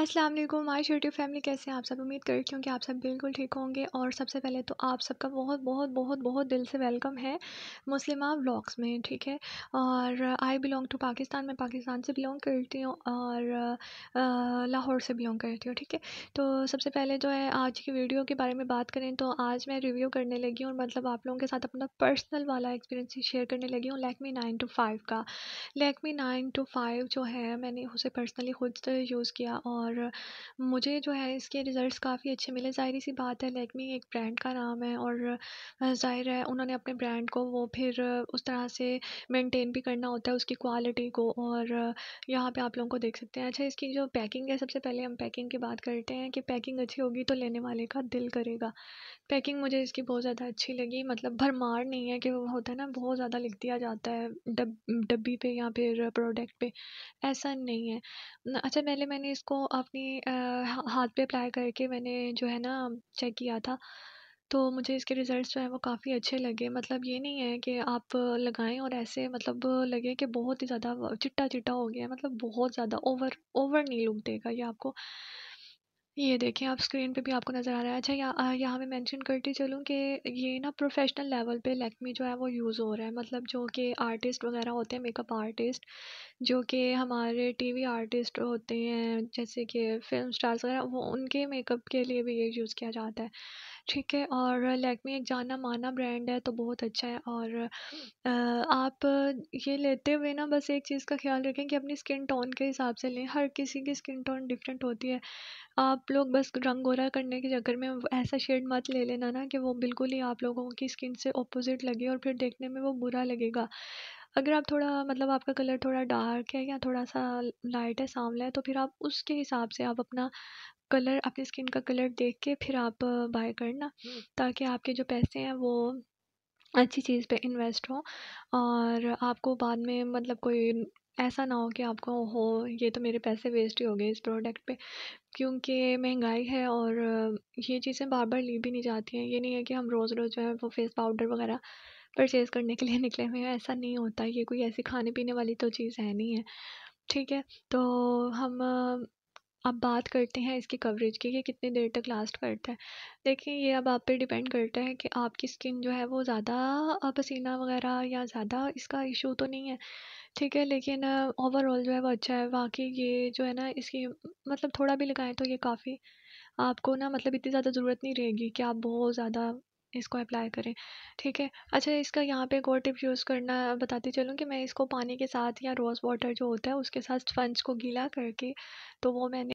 अस्सलाम वालेकुम my family कैसे हैं आप सब उम्मीद करती हूँ कि आप सब बिल्कुल ठीक होंगे और सबसे पहले तो आप सबका बहुत बहुत बहुत बहुत दिल से वेलकम है मुस्लिमा ब्लॉग्स में ठीक है और आई बिलोंग टू पाकिस्तान मैं पाकिस्तान से बिलोंग करती हूँ और लाहौर से बिलोंग करती हूँ ठीक है तो सबसे पहले जो है आज की वीडियो के बारे में बात करें तो आज मैं रिव्यू करने लगी हूँ और मतलब आप लोगों के साथ अपना पर्सनल वाला एक्सपीरियंस शेयर करने लगी हूँ लैकमी नाइन टू फाइव का लैकमी नाइन टू फाइव जो है मैंने उसे पर्सनली खुद यूज़ किया और और मुझे जो है इसके रिज़ल्ट्स काफ़ी अच्छे मिले ज़ाहिर सी बात है लेकमी एक ब्रांड का नाम है और ज़ाहिर है उन्होंने अपने ब्रांड को वो फिर उस तरह से मेंटेन भी करना होता है उसकी क्वालिटी को और यहाँ पे आप लोगों को देख सकते हैं अच्छा इसकी जो पैकिंग है सबसे पहले हम पैकिंग की बात करते हैं कि पैकिंग अच्छी होगी तो लेने वाले का दिल करेगा पैकिंग मुझे इसकी बहुत ज़्यादा अच्छी लगी मतलब भरमार नहीं है कि वो होता है ना बहुत ज़्यादा लिख दिया जाता है डब डब्बी पे या फिर प्रोडक्ट पे ऐसा नहीं है अच्छा पहले मैंने इसको अपनी हाथ पे अप्लाई करके मैंने जो है ना चेक किया था तो मुझे इसके रिज़ल्ट्स जो हैं वो काफ़ी अच्छे लगे मतलब ये नहीं है कि आप लगाएं और ऐसे मतलब लगे कि बहुत ही ज़्यादा चिट्टा चिट्टा हो गया है मतलब बहुत ज़्यादा ओवर ओवर नहीं लुक देगा ये आपको ये देखिए आप स्क्रीन पे भी आपको नज़र आ रहा है अच्छा यहाँ यहाँ मैं मेंशन करती चलूँ कि ये ना प्रोफेशनल लेवल पे लैक्मी जो है वो यूज़ हो रहा है मतलब जो कि आर्टिस्ट वगैरह होते हैं मेकअप आर्टिस्ट जो कि हमारे टीवी आर्टिस्ट होते हैं जैसे कि फ़िल्म स्टार्स वगैरह वो उनके मेकअप के लिए भी ये यूज़ किया जाता है ठीक है और लैकमी एक जाना माना ब्रांड है तो बहुत अच्छा है और आप ये लेते हुए ना बस एक चीज़ का ख्याल रखें कि अपनी स्किन टोन के हिसाब से लें हर किसी की स्किन टोन डिफरेंट होती है आप लोग बस रंग गोरा करने के चक्कर में ऐसा शेड मत ले लेना ना कि वो बिल्कुल ही आप लोगों की स्किन से ऑपोजिट लगे और फिर देखने में वो बुरा लगेगा अगर आप थोड़ा मतलब आपका कलर थोड़ा डार्क है या थोड़ा सा लाइट है सांवला है तो फिर आप उसके हिसाब से आप अपना कलर अपनी स्किन का कलर देख के फिर आप बाय करना ताकि आपके जो पैसे हैं वो अच्छी चीज़ पे इन्वेस्ट हो और आपको बाद में मतलब कोई ऐसा ना हो कि आपको हो ये तो मेरे पैसे वेस्ट ही हो गए इस प्रोडक्ट पे क्योंकि महंगाई है और ये चीज़ें बार बार ली भी नहीं जाती हैं ये नहीं है कि हम रोज़ रोज़ जो है वो फेस पाउडर वगैरह परचेज़ करने के लिए निकले हुए हैं ऐसा नहीं होता ये कोई ऐसी खाने पीने वाली तो चीज़ है नहीं है ठीक है तो हम अब बात करते हैं इसकी कवरेज की कि कितनी देर तक लास्ट करता है देखिए ये अब आप पे डिपेंड करता है कि आपकी स्किन जो है वो ज़्यादा पसीना वगैरह या ज़्यादा इसका इशू तो नहीं है ठीक है लेकिन ओवरऑल जो है वो अच्छा है बाकी ये जो है ना इसकी मतलब थोड़ा भी लगाएं तो ये काफ़ी आपको ना मतलब इतनी ज़्यादा ज़रूरत नहीं रहेगी कि आप बहुत ज़्यादा इसको अप्लाई करें ठीक है अच्छा इसका यहाँ पे एक और टिप यूज़ करना बताती चलूँ कि मैं इसको पानी के साथ या रोज़ वाटर जो होता है उसके साथ स्पंज को गीला करके तो वो मैंने